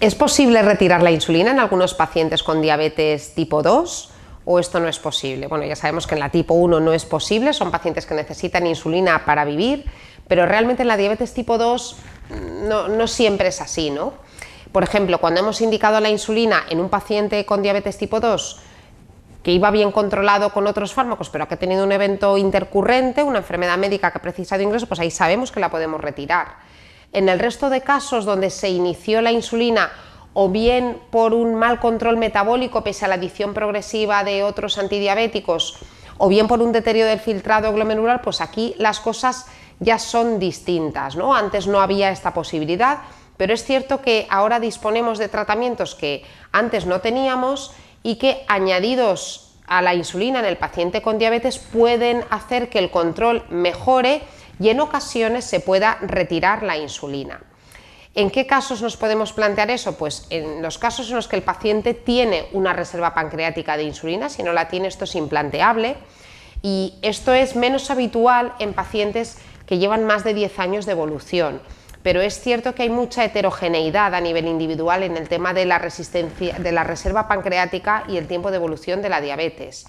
¿Es posible retirar la insulina en algunos pacientes con diabetes tipo 2 o esto no es posible? Bueno, ya sabemos que en la tipo 1 no es posible, son pacientes que necesitan insulina para vivir, pero realmente en la diabetes tipo 2 no, siempre es así, ¿no? Por ejemplo, cuando hemos indicado la insulina en un paciente con diabetes tipo 2 que iba bien controlado con otros fármacos, pero que ha tenido un evento intercurrente, una enfermedad médica que ha de ingreso, pues ahí sabemos que la podemos retirar en el resto de casos donde se inició la insulina o bien por un mal control metabólico pese a la adición progresiva de otros antidiabéticos o bien por un deterioro del filtrado glomerular, pues aquí las cosas ya son distintas. ¿no? Antes no había esta posibilidad, pero es cierto que ahora disponemos de tratamientos que antes no teníamos y que añadidos a la insulina en el paciente con diabetes pueden hacer que el control mejore y en ocasiones se pueda retirar la insulina. ¿En qué casos nos podemos plantear eso? Pues en los casos en los que el paciente tiene una reserva pancreática de insulina, si no la tiene esto es implanteable y esto es menos habitual en pacientes que llevan más de 10 años de evolución pero es cierto que hay mucha heterogeneidad a nivel individual en el tema de la resistencia de la reserva pancreática y el tiempo de evolución de la diabetes.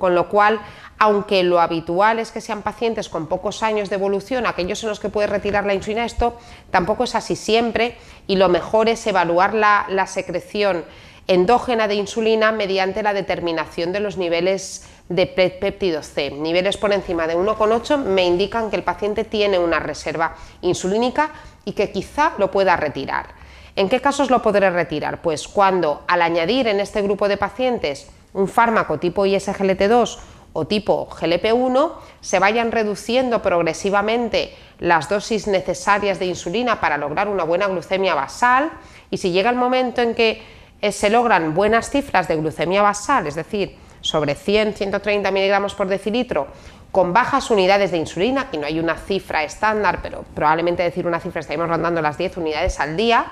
Con lo cual, aunque lo habitual es que sean pacientes con pocos años de evolución, aquellos en los que puede retirar la insulina, esto tampoco es así siempre y lo mejor es evaluar la, secreción endógena de insulina mediante la determinación de los niveles de peptidos C. Niveles por encima de 1,8 me indican que el paciente tiene una reserva insulínica y que quizá lo pueda retirar. ¿En qué casos lo podré retirar? Pues cuando al añadir en este grupo de pacientes un fármaco tipo ISGLT2 o tipo GLP1, se vayan reduciendo progresivamente las dosis necesarias de insulina para lograr una buena glucemia basal y si llega el momento en que eh, se logran buenas cifras de glucemia basal, es decir, sobre 100-130 miligramos por decilitro, con bajas unidades de insulina, que no hay una cifra estándar, pero probablemente decir una cifra estaremos rondando las 10 unidades al día,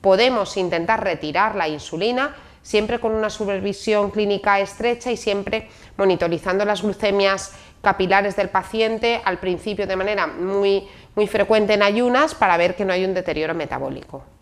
podemos intentar retirar la insulina siempre con una supervisión clínica estrecha y siempre monitorizando las glucemias capilares del paciente al principio de manera muy, muy frecuente en ayunas para ver que no hay un deterioro metabólico.